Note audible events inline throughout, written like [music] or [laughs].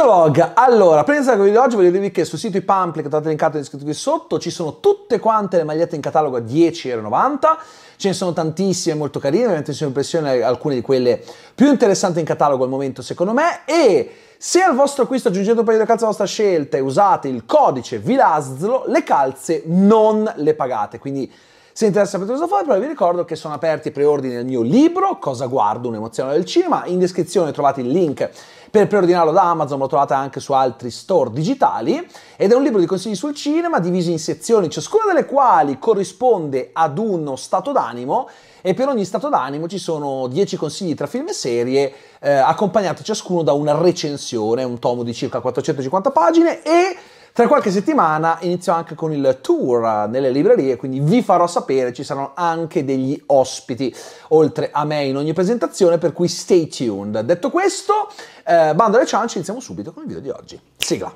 Musolog, allora, prendete con video di oggi, voglio dirvi che sul sito iPample che trovate linkato in descrizione qui sotto ci sono tutte quante le magliette in catalogo a 10,90€, ce ne sono tantissime, molto carine, ovviamente sono in alcune di quelle più interessanti in catalogo al momento secondo me e se al vostro acquisto aggiungete un paio di calze a vostra scelta e usate il codice VILASLO, le calze non le pagate, quindi... Se interessa sapere cosa fare, però vi ricordo che sono aperti i preordini del mio libro, Cosa guardo, un'emozione del cinema. In descrizione trovate il link per preordinarlo da Amazon lo trovate anche su altri store digitali ed è un libro di consigli sul cinema diviso in sezioni, ciascuna delle quali corrisponde ad uno stato d'animo e per ogni stato d'animo ci sono 10 consigli tra film e serie eh, accompagnati ciascuno da una recensione, un tomo di circa 450 pagine e tra qualche settimana inizio anche con il tour nelle librerie, quindi vi farò sapere, ci saranno anche degli ospiti, oltre a me in ogni presentazione, per cui stay tuned. Detto questo, eh, bando alle ciance, iniziamo subito con il video di oggi. Sigla!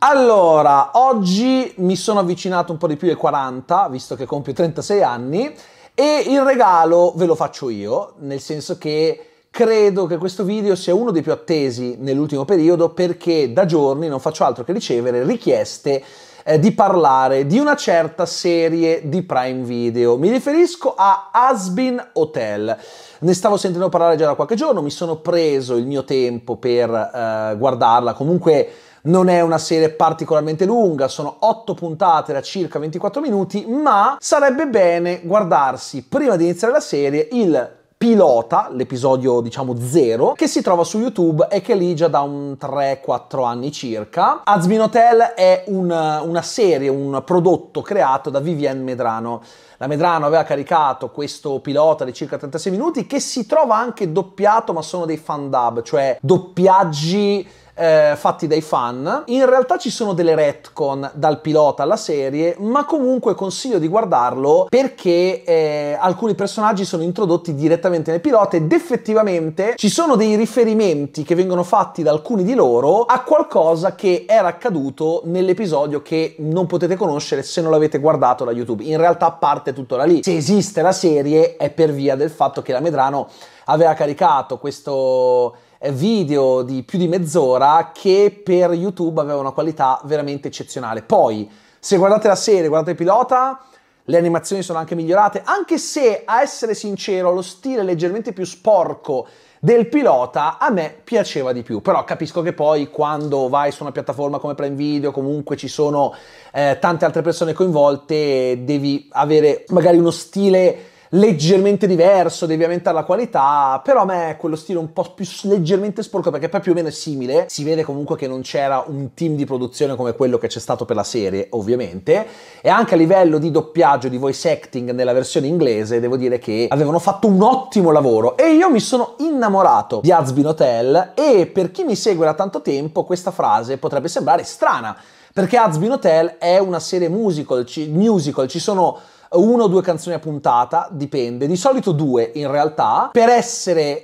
Allora, oggi mi sono avvicinato un po' di più ai 40, visto che compio 36 anni e il regalo ve lo faccio io, nel senso che credo che questo video sia uno dei più attesi nell'ultimo periodo perché da giorni non faccio altro che ricevere richieste eh, di parlare di una certa serie di Prime Video. Mi riferisco a Asbin Hotel. Ne stavo sentendo parlare già da qualche giorno, mi sono preso il mio tempo per eh, guardarla, comunque non è una serie particolarmente lunga, sono 8 puntate da circa 24 minuti, ma sarebbe bene guardarsi prima di iniziare la serie il pilota, l'episodio diciamo zero, che si trova su YouTube e che è lì già da un 3-4 anni circa. Azmin Hotel è un, una serie, un prodotto creato da Vivienne Medrano. La Medrano aveva caricato questo pilota di circa 36 minuti che si trova anche doppiato, ma sono dei fan dub, cioè doppiaggi eh, fatti dai fan. In realtà ci sono delle retcon dal pilota alla serie, ma comunque consiglio di guardarlo perché eh, alcuni personaggi sono introdotti direttamente nel pilota ed effettivamente ci sono dei riferimenti che vengono fatti da alcuni di loro a qualcosa che era accaduto nell'episodio che non potete conoscere se non l'avete guardato da YouTube. In realtà parte tutto da lì. Se esiste la serie è per via del fatto che la Medrano aveva caricato questo eh, video di più di mezz'ora che per YouTube aveva una qualità veramente eccezionale. Poi, se guardate la serie, guardate il pilota, le animazioni sono anche migliorate, anche se a essere sincero lo stile leggermente più sporco del pilota a me piaceva di più, però capisco che poi quando vai su una piattaforma come Prime Video comunque ci sono eh, tante altre persone coinvolte, devi avere magari uno stile leggermente diverso, devi aumentare la qualità, però a me quello stile un po' più leggermente sporco perché poi più o meno è simile, si vede comunque che non c'era un team di produzione come quello che c'è stato per la serie, ovviamente, e anche a livello di doppiaggio, di voice acting nella versione inglese, devo dire che avevano fatto un ottimo lavoro e io mi sono innamorato di Hazbin Hotel e per chi mi segue da tanto tempo questa frase potrebbe sembrare strana, perché Hazbin Hotel è una serie musical, ci, musical ci sono una o due canzoni a puntata, dipende, di solito due in realtà, per essere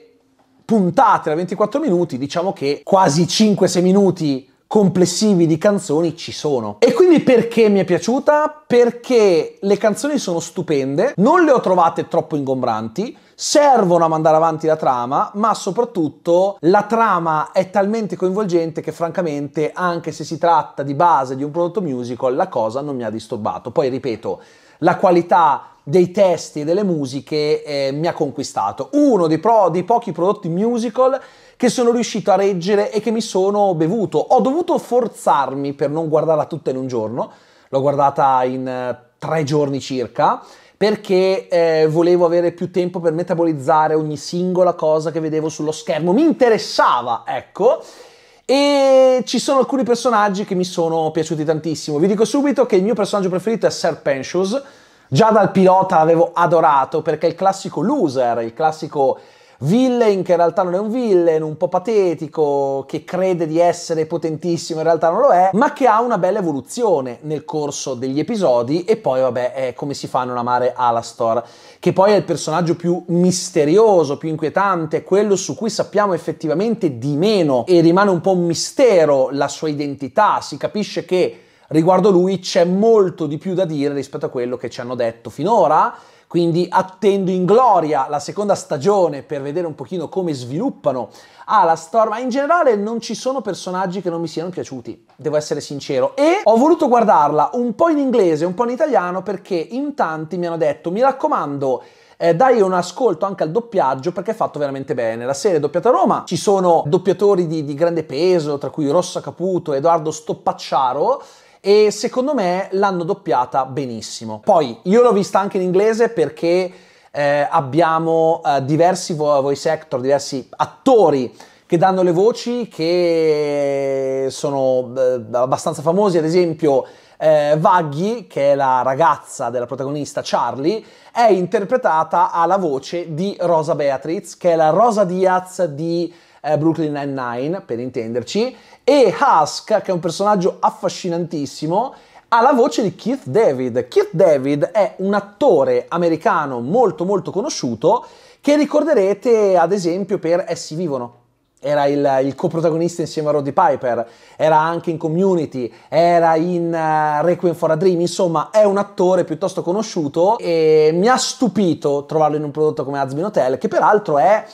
puntate da 24 minuti, diciamo che quasi 5-6 minuti complessivi di canzoni ci sono. E quindi perché mi è piaciuta? Perché le canzoni sono stupende, non le ho trovate troppo ingombranti, servono a mandare avanti la trama, ma soprattutto la trama è talmente coinvolgente che francamente, anche se si tratta di base di un prodotto musical, la cosa non mi ha disturbato. Poi ripeto, la qualità dei testi e delle musiche eh, mi ha conquistato. Uno dei, pro, dei pochi prodotti musical che sono riuscito a reggere e che mi sono bevuto. Ho dovuto forzarmi per non guardarla tutta in un giorno, l'ho guardata in eh, tre giorni circa, perché eh, volevo avere più tempo per metabolizzare ogni singola cosa che vedevo sullo schermo. Mi interessava, ecco. E ci sono alcuni personaggi che mi sono piaciuti tantissimo. Vi dico subito che il mio personaggio preferito è Serpentius. Già dal pilota l'avevo adorato perché è il classico loser, il classico villain che in realtà non è un villain, un po' patetico, che crede di essere potentissimo, in realtà non lo è, ma che ha una bella evoluzione nel corso degli episodi e poi vabbè è come si fa a non amare Alastor, che poi è il personaggio più misterioso, più inquietante, quello su cui sappiamo effettivamente di meno e rimane un po' un mistero la sua identità, si capisce che riguardo lui c'è molto di più da dire rispetto a quello che ci hanno detto finora quindi attendo in gloria la seconda stagione per vedere un pochino come sviluppano alla ah, storia, ma in generale non ci sono personaggi che non mi siano piaciuti, devo essere sincero. E ho voluto guardarla un po' in inglese, un po' in italiano, perché in tanti mi hanno detto, mi raccomando, eh, dai un ascolto anche al doppiaggio perché è fatto veramente bene. La serie è doppiata a Roma, ci sono doppiatori di, di grande peso, tra cui Rossa Caputo, Edoardo Stoppacciaro, e secondo me l'hanno doppiata benissimo. Poi io l'ho vista anche in inglese perché eh, abbiamo eh, diversi voice actor, diversi attori che danno le voci che sono eh, abbastanza famosi, ad esempio eh, Vaghi, che è la ragazza della protagonista Charlie, è interpretata alla voce di Rosa Beatriz, che è la Rosa Diaz di eh, Brooklyn Nine-Nine, per intenderci, e Husk, che è un personaggio affascinantissimo, ha la voce di Keith David. Keith David è un attore americano molto molto conosciuto che ricorderete ad esempio per Essi eh, Vivono. Era il, il coprotagonista insieme a Roddy Piper, era anche in Community, era in uh, Requiem for a Dream, insomma è un attore piuttosto conosciuto e mi ha stupito trovarlo in un prodotto come Hazbin Hotel, che peraltro è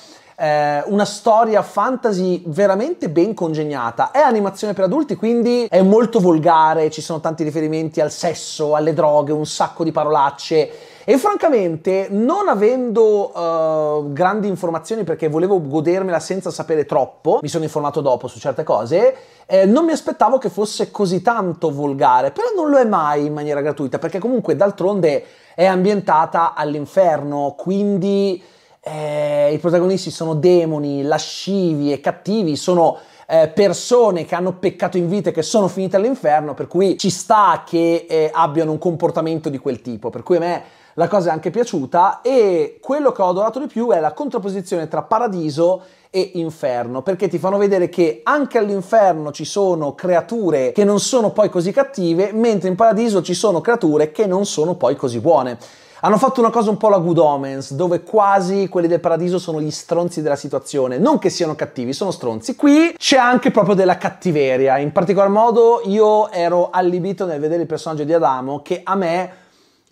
eh, una storia fantasy veramente ben congegnata. È animazione per adulti, quindi è molto volgare, ci sono tanti riferimenti al sesso, alle droghe, un sacco di parolacce. E francamente, non avendo uh, grandi informazioni perché volevo godermela senza sapere troppo, mi sono informato dopo su certe cose, eh, non mi aspettavo che fosse così tanto volgare, però non lo è mai in maniera gratuita, perché comunque d'altronde è ambientata all'inferno, quindi eh, i protagonisti sono demoni, lascivi e cattivi, sono eh, persone che hanno peccato in vita e che sono finite all'inferno, per cui ci sta che eh, abbiano un comportamento di quel tipo, per cui a me la cosa è anche piaciuta e quello che ho adorato di più è la contrapposizione tra paradiso e inferno, perché ti fanno vedere che anche all'inferno ci sono creature che non sono poi così cattive, mentre in paradiso ci sono creature che non sono poi così buone. Hanno fatto una cosa un po' la Good Omens, dove quasi quelli del paradiso sono gli stronzi della situazione. Non che siano cattivi, sono stronzi. Qui c'è anche proprio della cattiveria. In particolar modo io ero allibito nel vedere il personaggio di Adamo, che a me...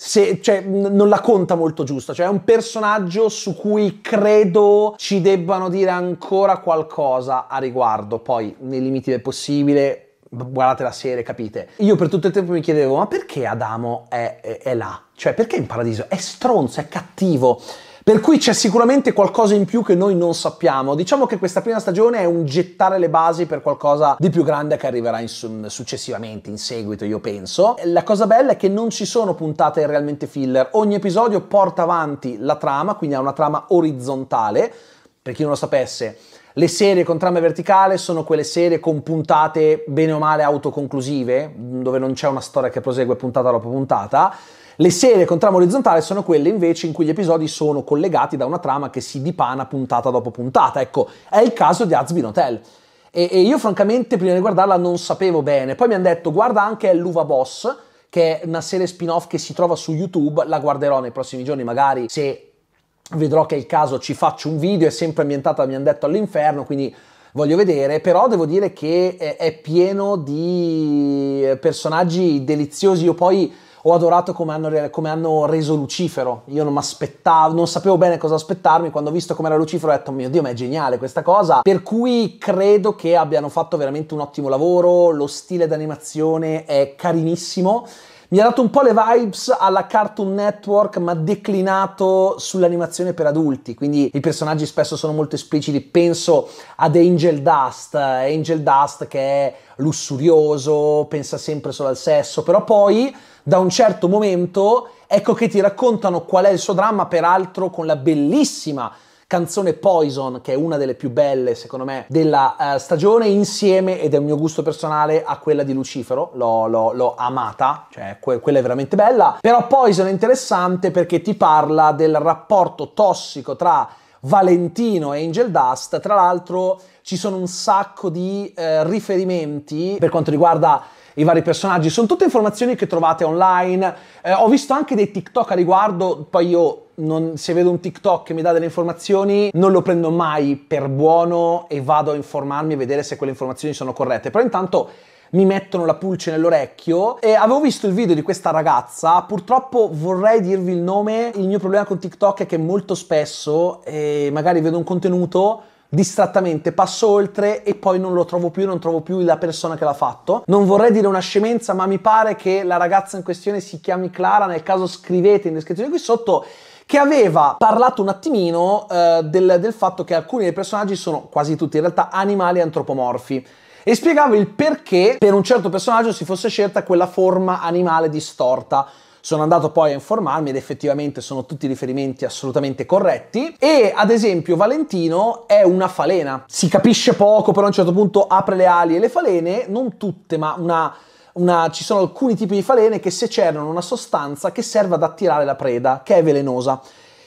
Se, cioè, non la conta molto giusta, cioè è un personaggio su cui credo ci debbano dire ancora qualcosa a riguardo, poi nei limiti del possibile guardate la serie, capite. Io per tutto il tempo mi chiedevo, ma perché Adamo è, è, è là? Cioè, perché in paradiso? È stronzo, è cattivo. Per cui c'è sicuramente qualcosa in più che noi non sappiamo. Diciamo che questa prima stagione è un gettare le basi per qualcosa di più grande che arriverà in su- successivamente, in seguito, io penso. La cosa bella è che non ci sono puntate realmente filler. Ogni episodio porta avanti la trama, quindi ha una trama orizzontale. Per chi non lo sapesse, le serie con trama verticale sono quelle serie con puntate bene o male autoconclusive, dove non c'è una storia che prosegue puntata dopo puntata. Le serie con trama orizzontale sono quelle invece in cui gli episodi sono collegati da una trama che si dipana puntata dopo puntata. Ecco, è il caso di Azbin Hotel. E, e, io francamente prima di guardarla non sapevo bene. Poi mi hanno detto guarda anche l'Uva Boss, che è una serie spin-off che si trova su YouTube, la guarderò nei prossimi giorni magari se vedrò che è il caso, ci faccio un video, è sempre ambientata, mi hanno detto, all'inferno, quindi voglio vedere, però devo dire che eh, è, pieno di eh, personaggi deliziosi, io poi ho adorato come hanno, come hanno reso Lucifero, io non mi aspettavo, non sapevo bene cosa aspettarmi, quando ho visto com'era Lucifero ho detto, mio Dio, ma è geniale questa cosa, per cui credo che abbiano fatto veramente un ottimo lavoro, lo stile d'animazione è carinissimo, mi ha dato un po' le vibes alla Cartoon Network, ma declinato sull'animazione per adulti, quindi i personaggi spesso sono molto espliciti. Penso ad Angel Dust, Angel Dust che è lussurioso, pensa sempre solo al sesso, però poi da un certo momento ecco che ti raccontano qual è il suo dramma, peraltro con la bellissima canzone Poison, che è una delle più belle, secondo me, della uh, stagione, insieme, ed è un mio gusto personale, a quella di Lucifero. L'ho, l'ho, l'ho amata, cioè que- quella è veramente bella. Però Poison è interessante perché ti parla del rapporto tossico tra Valentino e Angel Dust. Tra l'altro ci sono un sacco di eh, riferimenti per quanto riguarda i vari personaggi, sono tutte informazioni che trovate online. Eh, ho visto anche dei TikTok a riguardo, poi io non, se vedo un TikTok che mi dà delle informazioni, non lo prendo mai per buono e vado a informarmi e vedere se quelle informazioni sono corrette. Però intanto mi mettono la pulce nell'orecchio e avevo visto il video di questa ragazza, purtroppo vorrei dirvi il nome, il mio problema con TikTok è che molto spesso, eh, magari vedo un contenuto, distrattamente passo oltre e poi non lo trovo più, non trovo più la persona che l'ha fatto. Non vorrei dire una scemenza, ma mi pare che la ragazza in questione si chiami Clara, nel caso scrivete in descrizione qui sotto che aveva parlato un attimino eh, del, del fatto che alcuni dei personaggi sono quasi tutti in realtà animali antropomorfi e spiegava il perché per un certo personaggio si fosse scelta quella forma animale distorta sono andato poi a informarmi ed effettivamente sono tutti riferimenti assolutamente corretti. E ad esempio Valentino è una falena. Si capisce poco, però a un certo punto apre le ali e le falene, non tutte, ma una una, ci sono alcuni tipi di falene che secernono una sostanza che serve ad attirare la preda, che è velenosa.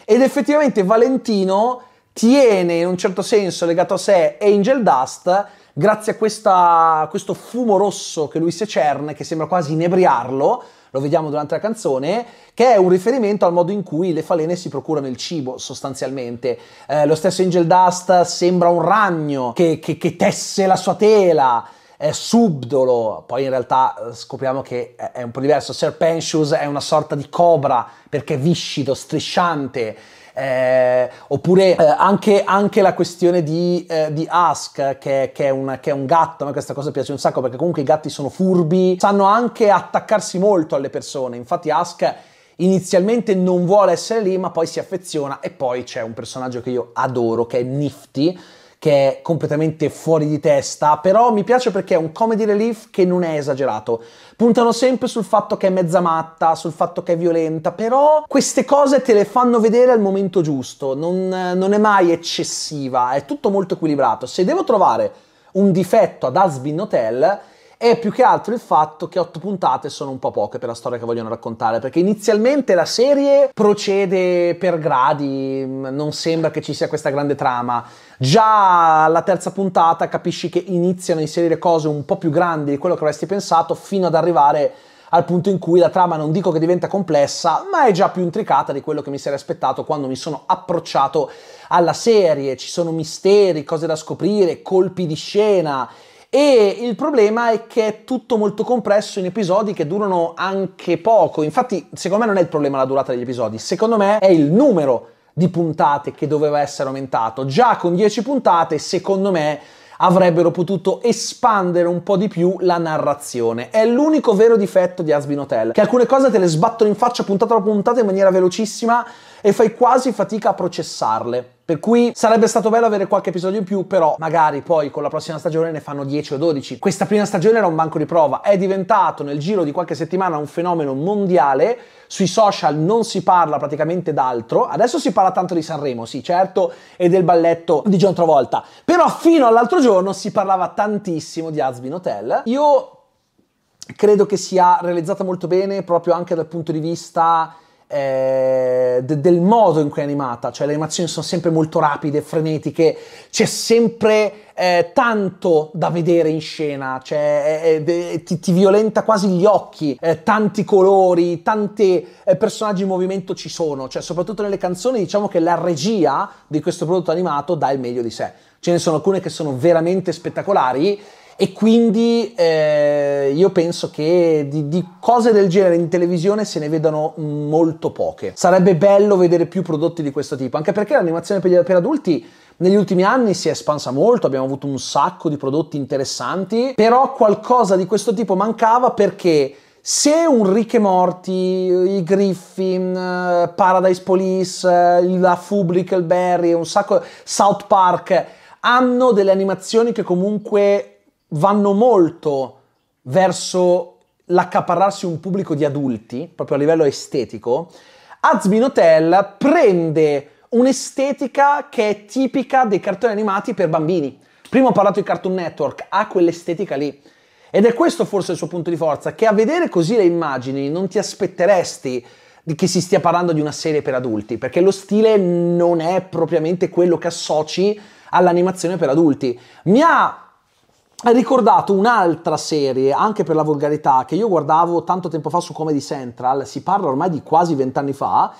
Ed effettivamente Valentino tiene in un certo senso legato a sé Angel Dust grazie a questa, questo fumo rosso che lui secerne, che sembra quasi inebriarlo, lo vediamo durante la canzone, che è un riferimento al modo in cui le falene si procurano il cibo sostanzialmente. Eh, lo stesso Angel Dust sembra un ragno che, che, che tesse la sua tela è subdolo, poi in realtà eh, scopriamo che è un po' diverso, Serpentius è una sorta di cobra perché è viscido, strisciante, eh, oppure eh, anche, anche, la questione di, eh, di Ask che, che, è un, che, è un, gatto, a me questa cosa piace un sacco perché comunque i gatti sono furbi, sanno anche attaccarsi molto alle persone, infatti Ask inizialmente non vuole essere lì ma poi si affeziona e poi c'è un personaggio che io adoro che è Nifty che è completamente fuori di testa, però mi piace perché è un comedy relief che non è esagerato. Puntano sempre sul fatto che è mezza matta, sul fatto che è violenta, però queste cose te le fanno vedere al momento giusto, non, non è mai eccessiva, è tutto molto equilibrato. Se devo trovare un difetto ad Asbin Hotel è più che altro il fatto che otto puntate sono un po' poche per la storia che vogliono raccontare, perché inizialmente la serie procede per gradi, mm, non sembra che ci sia questa grande trama. Già alla terza puntata capisci che iniziano a inserire cose un po' più grandi di quello che avresti pensato, fino ad arrivare al punto in cui la trama non dico che diventa complessa, ma è già più intricata di quello che mi sarei aspettato quando mi sono approcciato alla serie. Ci sono misteri, cose da scoprire, colpi di scena e il problema è che è tutto molto compresso in episodi che durano anche poco. Infatti, secondo me non è il problema la durata degli episodi, secondo me è il numero di puntate che doveva essere aumentato. Già con 10 puntate, secondo me avrebbero potuto espandere un po' di più la narrazione. È l'unico vero difetto di Asbin Hotel, che alcune cose te le sbattono in faccia puntata dopo puntata in maniera velocissima e fai quasi fatica a processarle. Per cui sarebbe stato bello avere qualche episodio in più, però magari poi con la prossima stagione ne fanno 10 o 12. Questa prima stagione era un banco di prova, è diventato nel giro di qualche settimana un fenomeno mondiale, sui social non si parla praticamente d'altro, adesso si parla tanto di Sanremo, sì certo, e del balletto di John Travolta, però fino all'altro giorno si parlava tantissimo di Asbin Hotel. Io credo che sia realizzata molto bene proprio anche dal punto di vista eh, de- del modo in cui è animata, cioè le animazioni sono sempre molto rapide, frenetiche, c'è sempre eh, tanto da vedere in scena, cioè, eh, ti-, ti, violenta quasi gli occhi, eh, tanti colori, tanti eh, personaggi in movimento ci sono, cioè, soprattutto nelle canzoni diciamo che la regia di questo prodotto animato dà il meglio di sé. Ce ne sono alcune che sono veramente spettacolari e quindi eh, io penso che di, di, cose del genere in televisione se ne vedano molto poche. Sarebbe bello vedere più prodotti di questo tipo, anche perché l'animazione per, per adulti negli ultimi anni si è espansa molto, abbiamo avuto un sacco di prodotti interessanti, però qualcosa di questo tipo mancava perché se un Rick e Morty, i Griffin, eh, Paradise Police, eh, la il Barry, un sacco, South Park, hanno delle animazioni che comunque vanno molto verso l'accaparrarsi un pubblico di adulti, proprio a livello estetico, Azmin Hotel prende un'estetica che è tipica dei cartoni animati per bambini. Prima ho parlato di Cartoon Network, ha quell'estetica lì. Ed è questo forse il suo punto di forza, che a vedere così le immagini non ti aspetteresti che si stia parlando di una serie per adulti, perché lo stile non è propriamente quello che associ all'animazione per adulti. Mi ha ha ricordato un'altra serie, anche per la volgarità, che io guardavo tanto tempo fa su Comedy Central, si parla ormai di quasi vent'anni fa,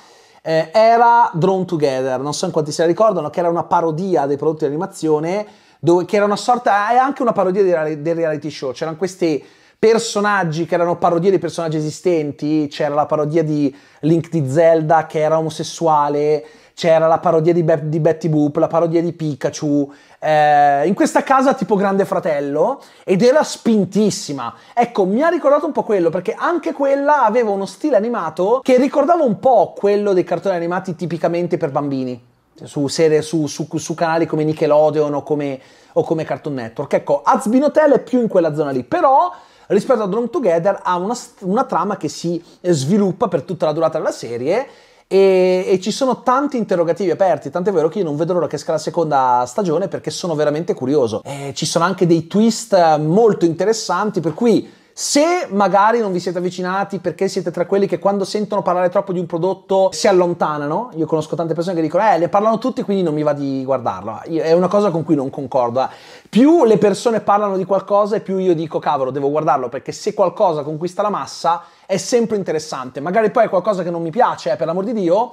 eh, era Drawn Together, non so in quanti se la ricordano, che era una parodia dei prodotti di animazione, dove, che era una sorta, è anche una parodia dei reality show, c'erano questi personaggi che erano parodie dei personaggi esistenti, c'era la parodia di Link di Zelda che era omosessuale, c'era la parodia di, Be- di Betty Boop, la parodia di Pikachu, eh, in questa casa tipo Grande Fratello ed era spintissima. Ecco, mi ha ricordato un po' quello perché anche quella aveva uno stile animato che ricordava un po' quello dei cartoni animati tipicamente per bambini. Su, serie, su, su, su, canali come Nickelodeon o come, o come Cartoon Network. Ecco, Azbin Hotel è più in quella zona lì, però rispetto a Drone Together ha una, una trama che si sviluppa per tutta la durata della serie e, e, ci sono tanti interrogativi aperti, tant'è vero che io non vedo l'ora che esca la seconda stagione perché sono veramente curioso. E eh, ci sono anche dei twist molto interessanti, per cui se magari non vi siete avvicinati perché siete tra quelli che quando sentono parlare troppo di un prodotto si allontanano, io conosco tante persone che dicono eh le parlano tutti quindi non mi va di guardarlo, ah, è una cosa con cui non concordo. Ah. Più le persone parlano di qualcosa e più io dico cavolo devo guardarlo perché se qualcosa conquista la massa è sempre interessante, magari poi è qualcosa che non mi piace eh, per l'amor di Dio,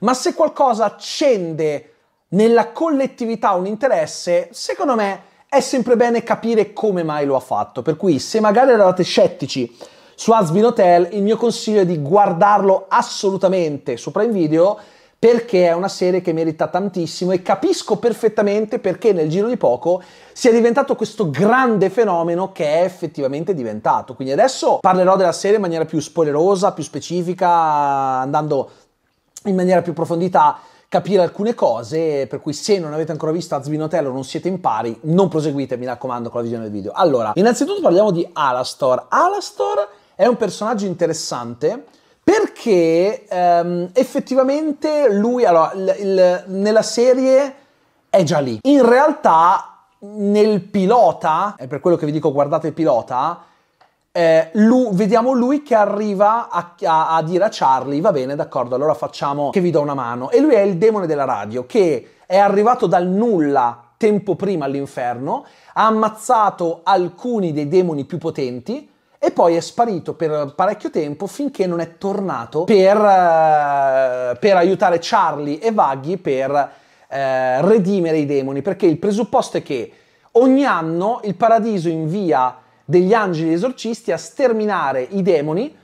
ma se qualcosa accende nella collettività un interesse, secondo me è sempre bene capire come mai lo ha fatto. Per cui se magari eravate scettici su Asbin Hotel, il mio consiglio è di guardarlo assolutamente sopra in Video perché è una serie che merita tantissimo e capisco perfettamente perché nel giro di poco sia diventato questo grande fenomeno che è effettivamente diventato. Quindi adesso parlerò della serie in maniera più spoilerosa, più specifica, andando in maniera più approfondita capire alcune cose, per cui se non avete ancora visto Azbinotello non siete in pari, non proseguite, mi raccomando, con la visione del video. Allora, innanzitutto parliamo di Alastor. Alastor è un personaggio interessante perché ehm, effettivamente lui, allora, il, il, nella serie è già lì. In realtà nel pilota, è per quello che vi dico guardate il pilota, eh, lui, vediamo lui che arriva a, a, a dire a Charlie, va bene, d'accordo, allora facciamo che vi do una mano. E lui è il demone della radio, che è arrivato dal nulla tempo prima all'inferno, ha ammazzato alcuni dei demoni più potenti e poi è sparito per parecchio tempo finché non è tornato per, eh, per aiutare Charlie e Vaghi per eh, redimere i demoni, perché il presupposto è che ogni anno il paradiso invia degli angeli esorcisti a sterminare i demoni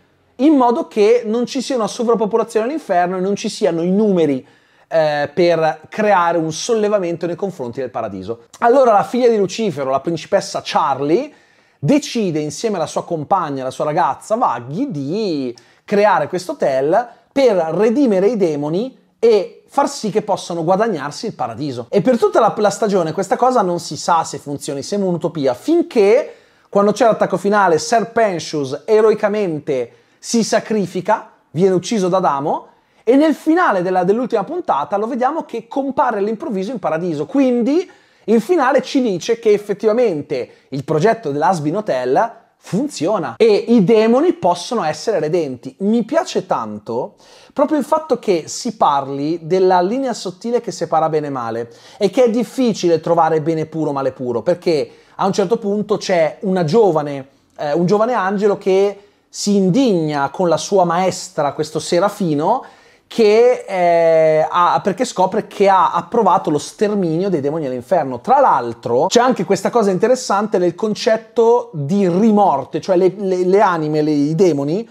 in modo che non ci sia una sovrappopolazione all'inferno e non ci siano i numeri eh, per creare un sollevamento nei confronti del paradiso. Allora la figlia di Lucifero, la principessa Charlie, decide insieme alla sua compagna, la sua ragazza Vaghi, di creare questo hotel per redimere i demoni e far sì che possano guadagnarsi il paradiso. E per tutta la, la stagione questa cosa non si sa se funzioni, sembra un'utopia, finché quando c'è l'attacco finale, Serpentius eroicamente si sacrifica, viene ucciso da Adamo, e nel finale della, dell'ultima puntata lo vediamo che compare all'improvviso in paradiso. Quindi il finale ci dice che effettivamente il progetto dell'Asbin Hotel funziona e i demoni possono essere redenti. Mi piace tanto proprio il fatto che si parli della linea sottile che separa bene e male e che è difficile trovare bene puro male puro perché a un certo punto c'è giovane, eh, un giovane angelo che si indigna con la sua maestra, questo serafino, che, eh, ha, perché scopre che ha approvato lo sterminio dei demoni all'inferno. Tra l'altro c'è anche questa cosa interessante nel concetto di rimorte, cioè le, le, le anime, le, i demoni,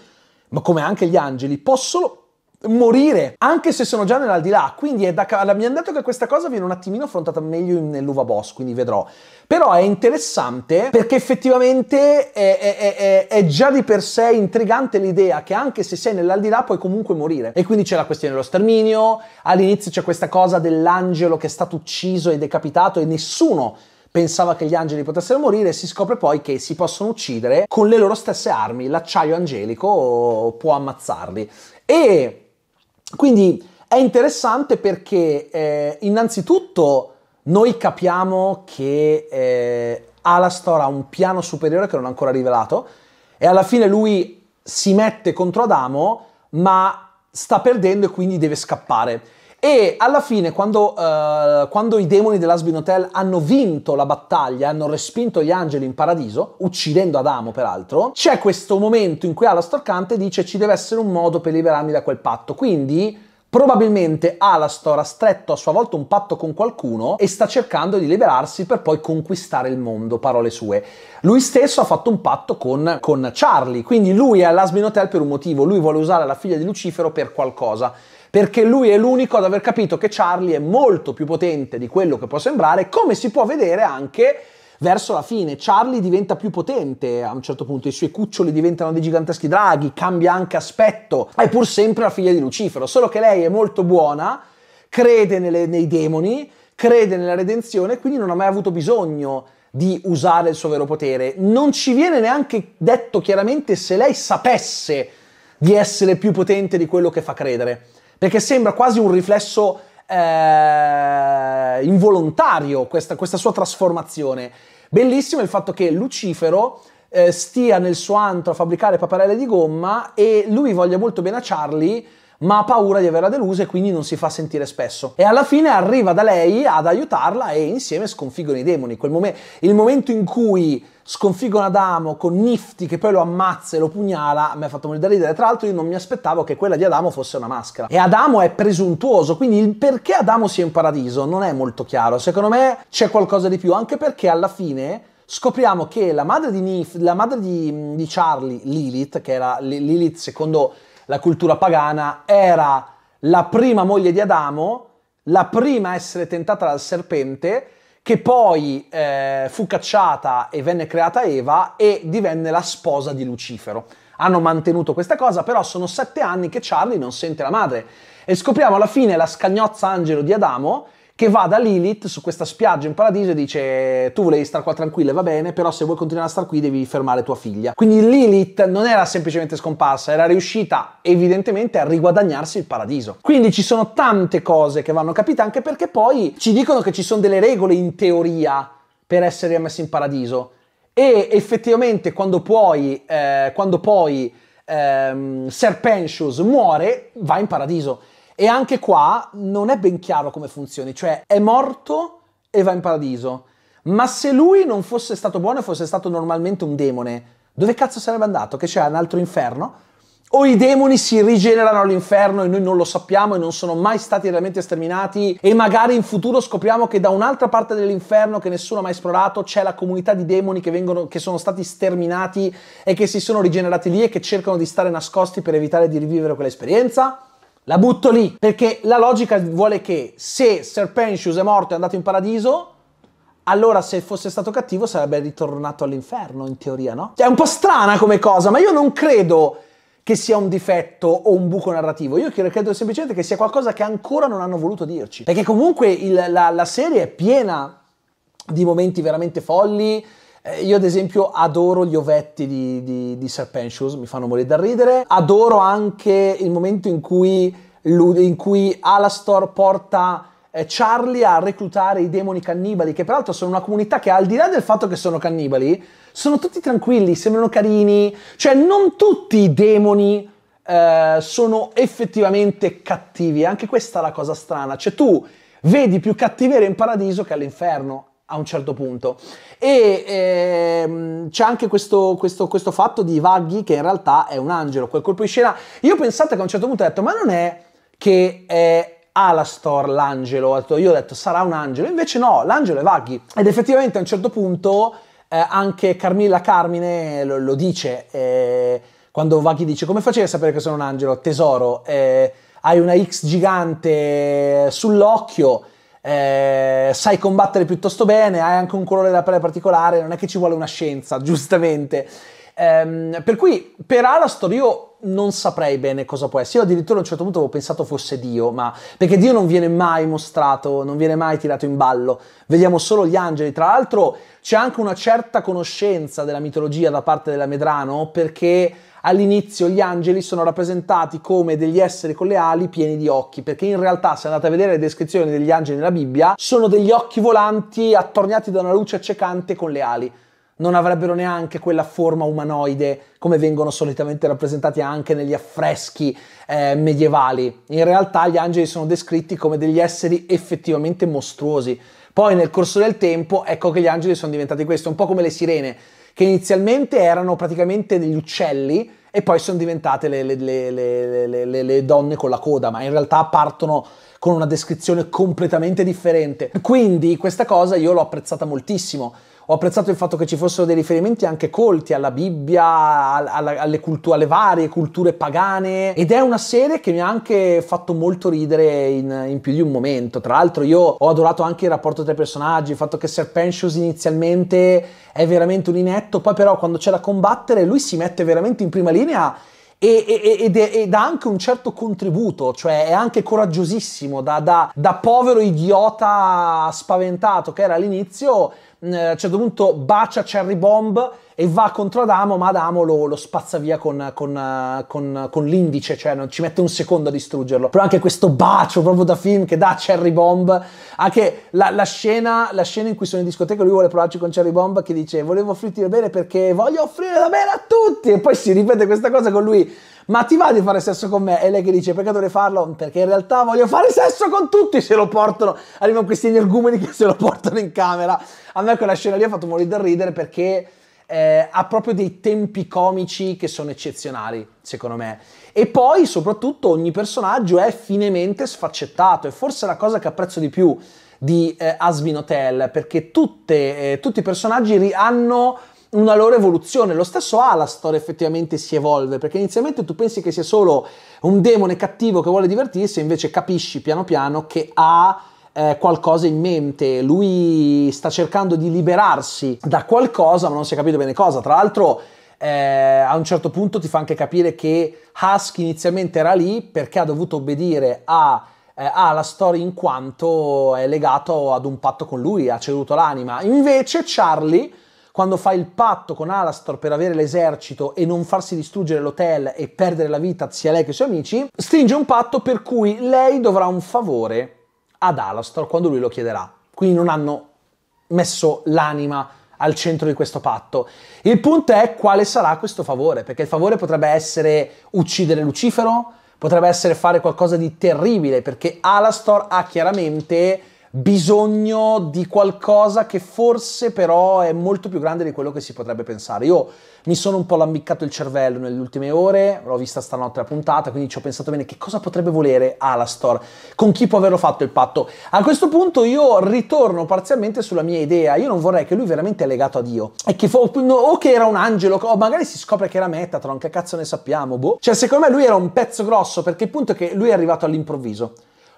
ma come anche gli angeli, possono morire, anche se sono già nell'aldilà. Quindi è da mi hanno detto che questa cosa viene un attimino affrontata meglio in, nell'uva boss, quindi vedrò. Però è interessante perché effettivamente è, è, è, è, già di per sé intrigante l'idea che anche se sei nell'aldilà puoi comunque morire. E quindi c'è la questione dello sterminio, all'inizio c'è questa cosa dell'angelo che è stato ucciso e decapitato e nessuno pensava che gli angeli potessero morire e si scopre poi che si possono uccidere con le loro stesse armi, l'acciaio angelico può ammazzarli. E quindi è interessante perché eh, innanzitutto noi capiamo che eh, Alastor ha un piano superiore che non ha ancora rivelato e alla fine lui si mette contro Adamo ma sta perdendo e quindi deve scappare. E alla fine, quando, uh, quando i demoni dell'Asbin Hotel hanno vinto la battaglia, hanno respinto gli angeli in paradiso, uccidendo Adamo peraltro, c'è questo momento in cui Alastor Cante dice ci deve essere un modo per liberarmi da quel patto. Quindi Probabilmente Alastor ha stretto a sua volta un patto con qualcuno e sta cercando di liberarsi per poi conquistare il mondo, parole sue. Lui stesso ha fatto un patto con, con Charlie, quindi lui è all'Asbin Hotel per un motivo, lui vuole usare la figlia di Lucifero per qualcosa perché lui è l'unico ad aver capito che Charlie è molto più potente di quello che può sembrare, come si può vedere anche verso la fine. Charlie diventa più potente a un certo punto, i suoi cuccioli diventano dei giganteschi draghi, cambia anche aspetto, è pur sempre la figlia di Lucifero, solo che lei è molto buona, crede nelle, nei demoni, crede nella redenzione, quindi non ha mai avuto bisogno di usare il suo vero potere. Non ci viene neanche detto chiaramente se lei sapesse di essere più potente di quello che fa credere perché sembra quasi un riflesso eh, involontario questa, questa, sua trasformazione. Bellissimo il fatto che Lucifero eh, stia nel suo antro a fabbricare paperelle di gomma e lui voglia molto bene a Charlie ma ha paura di averla delusa e quindi non si fa sentire spesso. E alla fine arriva da lei ad aiutarla e insieme sconfiggono i demoni. Mom- il momento in cui sconfiggono Adamo con Nifty che poi lo ammazza e lo pugnala mi ha fatto morire da ridere. Tra l'altro io non mi aspettavo che quella di Adamo fosse una maschera. E Adamo è presuntuoso, quindi il perché Adamo sia in paradiso non è molto chiaro. Secondo me c'è qualcosa di più, anche perché alla fine scopriamo che la madre di, Nif- la madre di, di Charlie, Lilith, che era Lilith secondo la cultura pagana, era la prima moglie di Adamo, la prima a essere tentata dal serpente, che poi eh, fu cacciata e venne creata Eva e divenne la sposa di Lucifero. Hanno mantenuto questa cosa, però sono sette anni che Charlie non sente la madre e scopriamo alla fine la scagnozza angelo di Adamo che va da Lilith su questa spiaggia in paradiso e dice tu volevi stare qua tranquilla, va bene, però se vuoi continuare a stare qui devi fermare tua figlia. Quindi Lilith non era semplicemente scomparsa, era riuscita evidentemente a riguadagnarsi il paradiso. Quindi ci sono tante cose che vanno capite anche perché poi ci dicono che ci sono delle regole in teoria per essere ammessi in paradiso e effettivamente quando puoi, eh, quando poi ehm, Serpentius muore, va in paradiso. E anche qua non è ben chiaro come funzioni, cioè è morto e va in paradiso. Ma se lui non fosse stato buono e fosse stato normalmente un demone, dove cazzo sarebbe andato? Che c'è un altro inferno? O i demoni si rigenerano all'inferno e noi non lo sappiamo e non sono mai stati realmente sterminati e magari in futuro scopriamo che da un'altra parte dell'inferno che nessuno ha mai esplorato c'è la comunità di demoni che, vengono, che sono stati sterminati e che si sono rigenerati lì e che cercano di stare nascosti per evitare di rivivere quell'esperienza? La butto lì, perché la logica vuole che se Serpentius è morto e è andato in paradiso, allora se fosse stato cattivo sarebbe ritornato all'inferno, in teoria, no? Cioè, è un po' strana come cosa, ma io non credo che sia un difetto o un buco narrativo. Io credo semplicemente che sia qualcosa che ancora non hanno voluto dirci. Perché comunque il, la, la serie è piena di momenti veramente folli, eh, io ad esempio adoro gli ovetti di, di, di Serpentius, mi fanno morire da ridere. Adoro anche il momento in cui, in cui Alastor porta eh, Charlie a reclutare i demoni cannibali, che peraltro sono una comunità che al di là del fatto che sono cannibali, sono tutti tranquilli, sembrano carini, cioè non tutti i demoni eh, sono effettivamente cattivi, anche questa è la cosa strana, cioè tu vedi più cattiveria in paradiso che all'inferno a un certo punto. E ehm, c'è anche questo, questo, questo, fatto di Vaghi che in realtà è un angelo, quel colpo di scena. Io pensate che a un certo punto ho detto, ma non è che è eh, Alastor l'angelo, io ho detto sarà un angelo, invece no, l'angelo è Vaghi. Ed effettivamente a un certo punto eh, anche Carmilla Carmine lo, lo dice, eh, quando Vaghi dice come facevi a sapere che sono un angelo? Tesoro, eh, hai una X gigante eh, sull'occhio eh, sai combattere piuttosto bene, hai anche un colore della pelle particolare, non è che ci vuole una scienza, [laughs] giustamente. Ehm, per cui per Alastor io non saprei bene cosa può essere. Io addirittura a un certo punto avevo pensato fosse Dio, ma perché Dio non viene mai mostrato, non viene mai tirato in ballo. Vediamo solo gli angeli. Tra l'altro c'è anche una certa conoscenza della mitologia da parte della Medrano perché all'inizio gli angeli sono rappresentati come degli esseri con le ali pieni di occhi, perché in realtà se andate a vedere le descrizioni degli angeli nella Bibbia, sono degli occhi volanti attorniati da una luce accecante con le ali non avrebbero neanche quella forma umanoide come vengono solitamente rappresentati anche negli affreschi eh, medievali. In realtà gli angeli sono descritti come degli esseri effettivamente mostruosi. Poi nel corso del tempo ecco che gli angeli sono diventati questo, un po' come le sirene che inizialmente erano praticamente degli uccelli e poi sono diventate le, le, le, le donne con la coda, ma in realtà partono con una descrizione completamente differente. Quindi questa cosa io l'ho apprezzata moltissimo ho apprezzato il fatto che ci fossero dei riferimenti anche colti alla Bibbia, alla, alle, cultu- alle varie culture pagane ed è una serie che mi ha anche fatto molto ridere in, in più di un momento. Tra l'altro io ho adorato anche il rapporto tra i personaggi, il fatto che Serpentius inizialmente è veramente un inetto, poi però quando c'è da combattere lui si mette veramente in prima linea e, e, ed è, e dà anche un certo contributo, cioè è anche coraggiosissimo, da, da, da povero idiota spaventato che era all'inizio eh, a un certo punto bacia Cherry Bomb e va contro Adamo, ma Adamo lo, lo spazza via con, con, con, con, l'indice, cioè non ci mette un secondo a distruggerlo. Però anche questo bacio proprio da film che dà Cherry Bomb, anche la, la, scena, la scena in cui sono in discoteca, lui vuole provarci con Cherry Bomb che dice volevo offrirti da bere perché voglio offrire da bere a tutti e poi si ripete questa cosa con lui ma ti va di fare sesso con me? E lei che dice, perché dovrei farlo? Perché in realtà voglio fare sesso con tutti, se lo portano, arrivano questi energumeni che se lo portano in camera. A me quella scena lì ha fatto morire da ridere perché... Eh, ha proprio dei tempi comici che sono eccezionali, secondo me. E poi, soprattutto, ogni personaggio è finemente sfaccettato. E forse la cosa che apprezzo di più di eh, Asbin Hotel, perché tutte, eh, tutti i personaggi hanno una loro evoluzione. Lo stesso Ala storia effettivamente si evolve, perché inizialmente tu pensi che sia solo un demone cattivo che vuole divertirsi, invece capisci piano piano che ha eh, qualcosa in mente, lui sta cercando di liberarsi da qualcosa, ma non si è capito bene cosa. Tra l'altro eh, a un certo punto ti fa anche capire che Husky inizialmente era lì perché ha dovuto obbedire a eh, ha storia in quanto è legato ad un patto con lui, ha ceduto l'anima. Invece Charlie quando fa il patto con Alastor per avere l'esercito e non farsi distruggere l'hotel e perdere la vita sia lei che i suoi amici, stringe un patto per cui lei dovrà un favore ad Alastor quando lui lo chiederà. Quindi non hanno messo l'anima al centro di questo patto. Il punto è quale sarà questo favore, perché il favore potrebbe essere uccidere Lucifero, potrebbe essere fare qualcosa di terribile, perché Alastor ha chiaramente bisogno di qualcosa che forse però è molto più grande di quello che si potrebbe pensare. Io mi sono un po' lambiccato il cervello nelle ultime ore, l'ho vista stanotte la puntata, quindi ci ho pensato bene che cosa potrebbe volere Alastor, con chi può averlo fatto il patto. A questo punto io ritorno parzialmente sulla mia idea, io non vorrei che lui veramente è legato a Dio, e che fo- o che era un angelo, o magari si scopre che era Metatron, che cazzo ne sappiamo, boh. Cioè secondo me lui era un pezzo grosso, perché il punto è che lui è arrivato all'improvviso.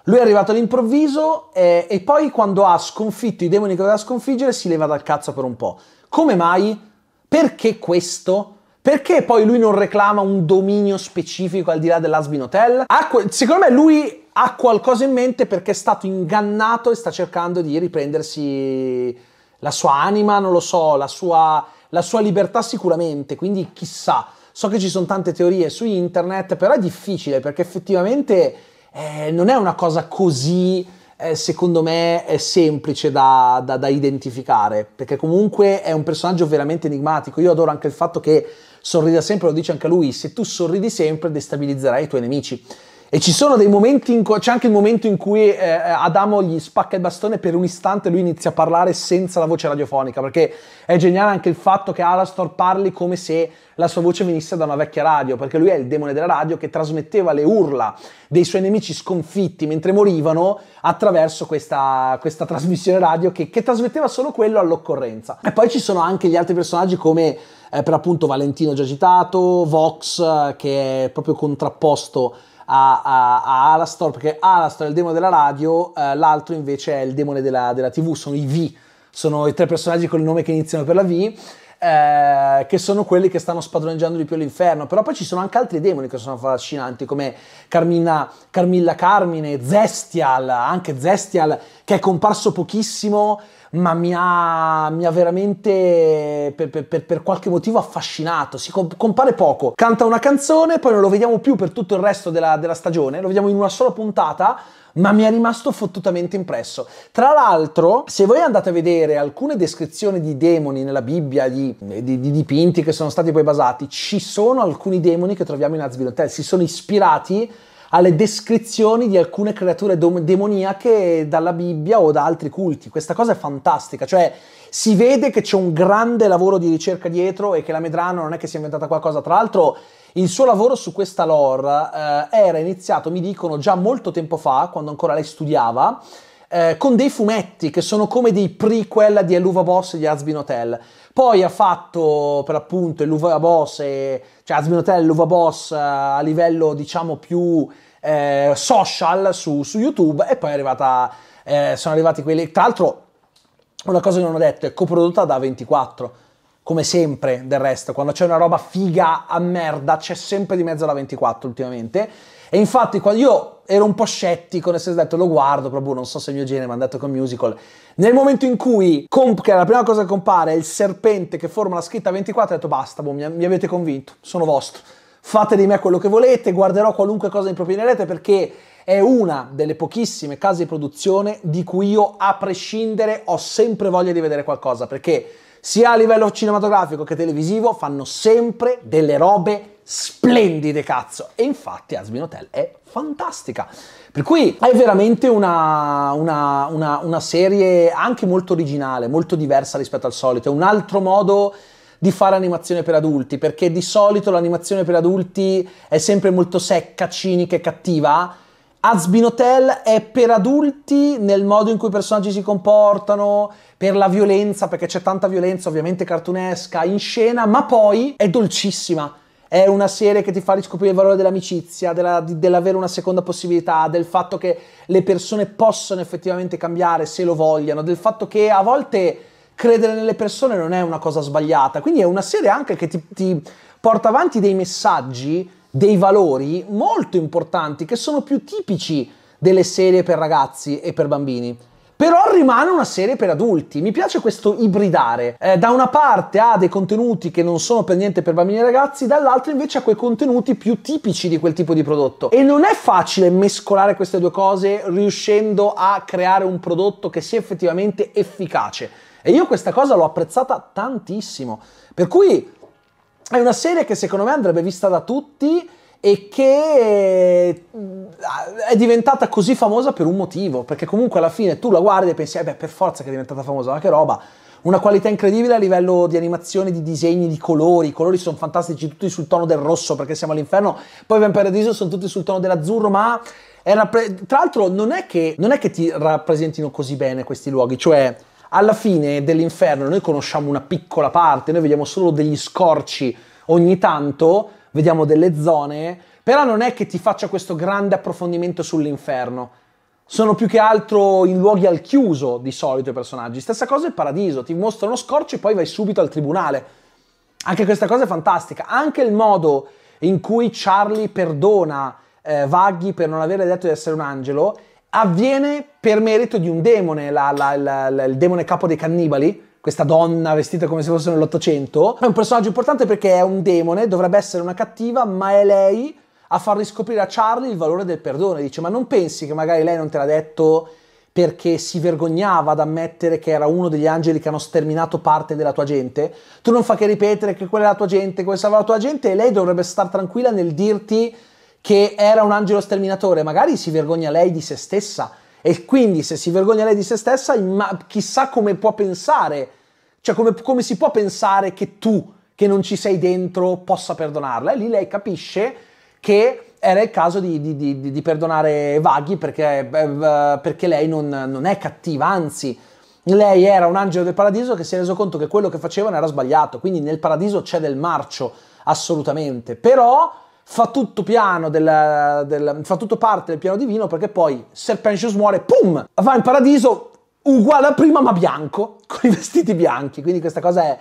Lui è arrivato all'improvviso e, eh, e poi quando ha sconfitto i demoni che doveva sconfiggere si leva dal cazzo per un po'. Come mai? Perché questo? Perché poi lui non reclama un dominio specifico al di là dell'Asbin Hotel? Que- secondo me lui ha qualcosa in mente perché è stato ingannato e sta cercando di riprendersi la sua anima, non lo so, la sua, la sua libertà sicuramente, quindi chissà. So che ci sono tante teorie su internet, però è difficile perché effettivamente eh, non è una cosa così, eh, secondo me, eh, semplice da, da, da identificare, perché comunque è un personaggio veramente enigmatico. Io adoro anche il fatto che sorrida sempre, lo dice anche lui, se tu sorridi sempre destabilizzerai i tuoi nemici. E ci sono dei momenti, in cui, c'è anche il momento in cui eh, eh, Adamo gli spacca il bastone per un istante lui inizia a parlare senza la voce radiofonica, perché è geniale anche il fatto che Alastor parli come se la sua voce venisse da una vecchia radio, perché lui è il demone della radio che trasmetteva le urla dei suoi nemici sconfitti mentre morivano attraverso questa, questa trasmissione radio che, che trasmetteva solo quello all'occorrenza. E poi ci sono anche gli altri personaggi come eh, per appunto Valentino già citato, Vox eh, che è proprio contrapposto a, a, a Alastor, perché Alastor è il demone della radio, eh, l'altro invece è il demone della, della TV, sono i V, sono i tre personaggi con il nome che iniziano per la V. Eh, che sono quelli che stanno spadroneggiando di più l'inferno. Però poi ci sono anche altri demoni che sono affascinanti, come Carmina, Carmilla Carmine, Zestial, anche Zestial che è comparso pochissimo ma mi ha, mi ha veramente per, per, per, qualche motivo affascinato. Si compare poco, canta una canzone, poi non lo vediamo più per tutto il resto della, della stagione, lo vediamo in una sola puntata ma mi è rimasto fottutamente impresso. Tra l'altro, se voi andate a vedere alcune descrizioni di demoni nella Bibbia, di, di, di dipinti che sono stati poi basati, ci sono alcuni demoni che troviamo in Azbil Hotel, si sono ispirati alle descrizioni di alcune creature dom- demoniache dalla Bibbia o da altri culti. Questa cosa è fantastica, cioè si vede che c'è un grande lavoro di ricerca dietro e che la Medrano non è che sia inventata qualcosa. Tra l'altro, il suo lavoro su questa lore eh, era iniziato, mi dicono, già molto tempo fa, quando ancora lei studiava. Eh, con dei fumetti che sono come dei prequel di Eluva Boss e di Asbin Hotel. Poi ha fatto per appunto Eluva Boss e cioè Asmin Hotel, Luva Boss eh, a livello diciamo più eh, social su, su, YouTube e poi arrivata, eh, sono arrivati quelli, tra l'altro una cosa che non ho detto, è coprodotta da 24 come sempre del resto, quando c'è una roba figa a merda, c'è sempre di mezzo la 24 ultimamente. E infatti quando io ero un po' scettico, nel senso detto lo guardo, proprio non so se è il mio genere, ma andato con musical. Nel momento in cui comp- che è la prima cosa che compare è il serpente che forma la scritta 24, ho detto basta, boh, mi, mi avete convinto, sono vostro. Fate di me quello che volete, guarderò qualunque cosa mi propinerete perché è una delle pochissime case di produzione di cui io a prescindere ho sempre voglia di vedere qualcosa perché sia a livello cinematografico che televisivo, fanno sempre delle robe splendide, cazzo. E infatti Asmin Hotel è fantastica. Per cui è veramente una, una, una, una serie anche molto originale, molto diversa rispetto al solito. È un altro modo di fare animazione per adulti, perché di solito l'animazione per adulti è sempre molto secca, cinica e cattiva Asbin Hotel è per adulti nel modo in cui i personaggi si comportano, per la violenza, perché c'è tanta violenza ovviamente cartunesca in scena, ma poi è dolcissima. È una serie che ti fa riscoprire il valore dell'amicizia, della, dell'avere una seconda possibilità, del fatto che le persone possono effettivamente cambiare se lo vogliono, del fatto che a volte credere nelle persone non è una cosa sbagliata. Quindi è una serie anche che ti, ti porta avanti dei messaggi dei valori molto importanti che sono più tipici delle serie per ragazzi e per bambini. Però rimane una serie per adulti. Mi piace questo ibridare. Eh, da una parte ha dei contenuti che non sono per niente per bambini e ragazzi, dall'altra invece ha quei contenuti più tipici di quel tipo di prodotto. E non è facile mescolare queste due cose riuscendo a creare un prodotto che sia effettivamente efficace. E io questa cosa l'ho apprezzata tantissimo. Per cui è una serie che secondo me andrebbe vista da tutti e che eh, è diventata così famosa per un motivo, perché comunque alla fine tu la guardi e pensi, eh beh, per forza che è diventata famosa, ma che roba. Una qualità incredibile a livello di animazione, di disegni, di colori. I colori sono fantastici, tutti sul tono del rosso perché siamo all'inferno. Poi Vampire Diesel sono tutti sul tono dell'azzurro, ma tra l'altro non è, che, non è che ti rappresentino così bene questi luoghi, cioè alla fine dell'inferno noi conosciamo una piccola parte, noi vediamo solo degli scorci ogni tanto, vediamo delle zone, però non è che ti faccia questo grande approfondimento sull'inferno. Sono più che altro in luoghi al chiuso di solito i personaggi. Stessa cosa il paradiso, ti mostrano scorci e poi vai subito al tribunale. Anche questa cosa è fantastica. Anche il modo in cui Charlie perdona eh, Vaghi per non avere detto di essere un angelo avviene per merito di un demone, la, la, la, il demone capo dei cannibali, questa donna vestita come se fosse nell'Ottocento. È un personaggio importante perché è un demone, dovrebbe essere una cattiva, ma è lei a far riscoprire a Charlie il valore del perdono. Dice, ma non pensi che magari lei non te l'ha detto perché si vergognava ad ammettere che era uno degli angeli che hanno sterminato parte della tua gente? Tu non fa che ripetere che quella è la tua gente, quella salva la tua gente e lei dovrebbe star tranquilla nel dirti che era un angelo sterminatore, magari si vergogna lei di se stessa e quindi se si vergogna lei di se stessa, chissà come può pensare, cioè come, come si può pensare che tu che non ci sei dentro possa perdonarla e lì lei capisce che era il caso di, di, di, di perdonare Vaghi perché, eh, perché lei non, non, è cattiva, anzi lei era un angelo del paradiso che si è reso conto che quello che facevano era sbagliato, quindi nel paradiso c'è del marcio assolutamente, però fa tutto piano del, del, fa tutto parte del piano divino perché poi Serpentius muore, pum, va in paradiso uguale a prima ma bianco, [laughs] con i vestiti bianchi, quindi questa cosa è,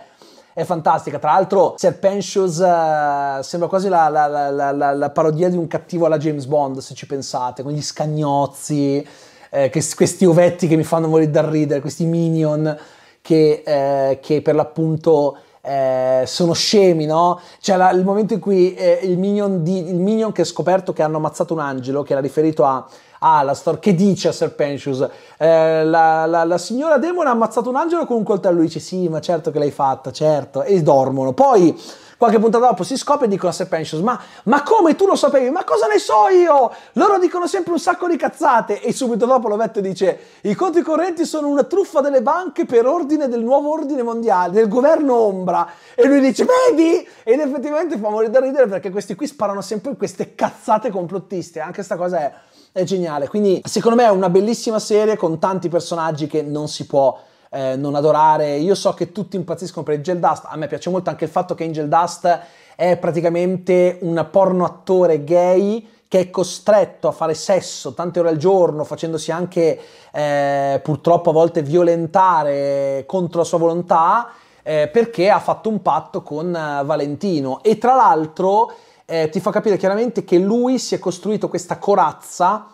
è fantastica. Tra l'altro Serpentius uh, eh, sembra quasi la, la, la, la, parodia di un cattivo alla James Bond, se ci pensate, con gli scagnozzi, eh, che, questi ovetti che mi fanno morire dal ridere, questi minion che, eh, che per l'appunto eh, sono scemi, no? Cioè la, il momento in cui eh, il, minion di, il, minion che ha scoperto che hanno ammazzato un angelo, che era riferito a Alastor, che dice a Serpentius, eh, la, la, la, signora demone ha ammazzato un angelo con un coltello, lui dice sì, ma certo che l'hai fatta, certo, e dormono. Poi Qualche puntata dopo si scopre e dicono a Sepp Pensions, ma, ma come tu lo sapevi? Ma cosa ne so io? Loro dicono sempre un sacco di cazzate e subito dopo Lovetto dice i conti correnti sono una truffa delle banche per ordine del nuovo ordine mondiale, del governo ombra. E lui dice, vedi? Ed effettivamente fa morire da ridere perché questi qui sparano sempre queste cazzate complottiste. Anche sta cosa è, è geniale. Quindi secondo me è una bellissima serie con tanti personaggi che non si può eh, non adorare. Io so che tutti impazziscono per Angel Dust, a me piace molto anche il fatto che Angel Dust è praticamente un porno attore gay che è costretto a fare sesso tante ore al giorno, facendosi anche eh, purtroppo a volte violentare contro la sua volontà, eh, perché ha fatto un patto con eh, Valentino. E tra l'altro eh, ti fa capire chiaramente che lui si è costruito questa corazza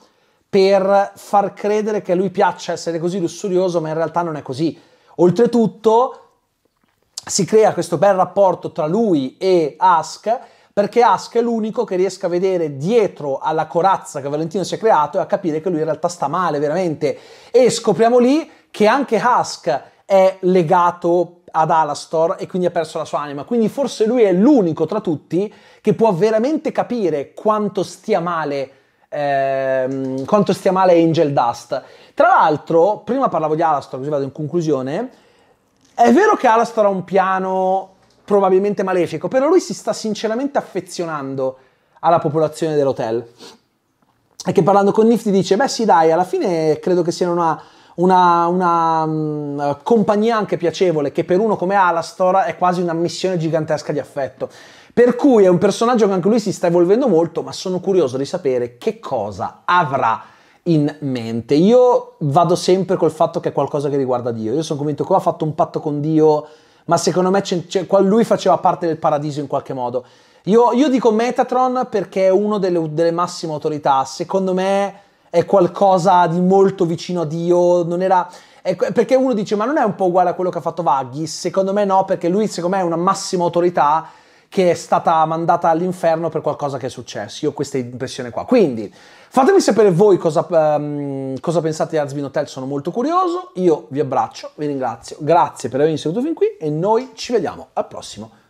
per far credere che a lui piaccia essere così lussurioso, ma in realtà non è così. Oltretutto si crea questo bel rapporto tra lui e Ask perché Ask è l'unico che riesca a vedere dietro alla corazza che Valentino si è creato e a capire che lui in realtà sta male veramente e scopriamo lì che anche Ask è legato ad Alastor e quindi ha perso la sua anima. Quindi forse lui è l'unico tra tutti che può veramente capire quanto stia male ehm, quanto stia male Angel Dust. Tra l'altro, prima parlavo di Alastor, così vado in conclusione. È vero che Alastor ha un piano probabilmente malefico, però lui si sta sinceramente affezionando alla popolazione dell'hotel. E che parlando con Nifty dice, beh sì dai, alla fine credo che siano una, una, una um, compagnia anche piacevole, che per uno come Alastor è quasi una missione gigantesca di affetto. Per cui è un personaggio che anche lui si sta evolvendo molto, ma sono curioso di sapere che cosa avrà in mente. Io vado sempre col fatto che è qualcosa che riguarda Dio. Io sono convinto che ha fatto un patto con Dio, ma secondo me lui faceva parte del paradiso in qualche modo. Io, io dico Metatron perché è una delle, delle massime autorità. Secondo me è qualcosa di molto vicino a Dio. Non era perché uno dice ma non è un po' uguale a quello che ha fatto Vaghi? Secondo me no, perché lui secondo me è una massima autorità che è stata mandata all'inferno per qualcosa che è successo. Io ho questa impressione qua. Quindi fatemi sapere voi cosa, um, cosa pensate di Arzvin Hotel, sono molto curioso. Io vi abbraccio, vi ringrazio, grazie per avermi seguito fin qui e noi ci vediamo al prossimo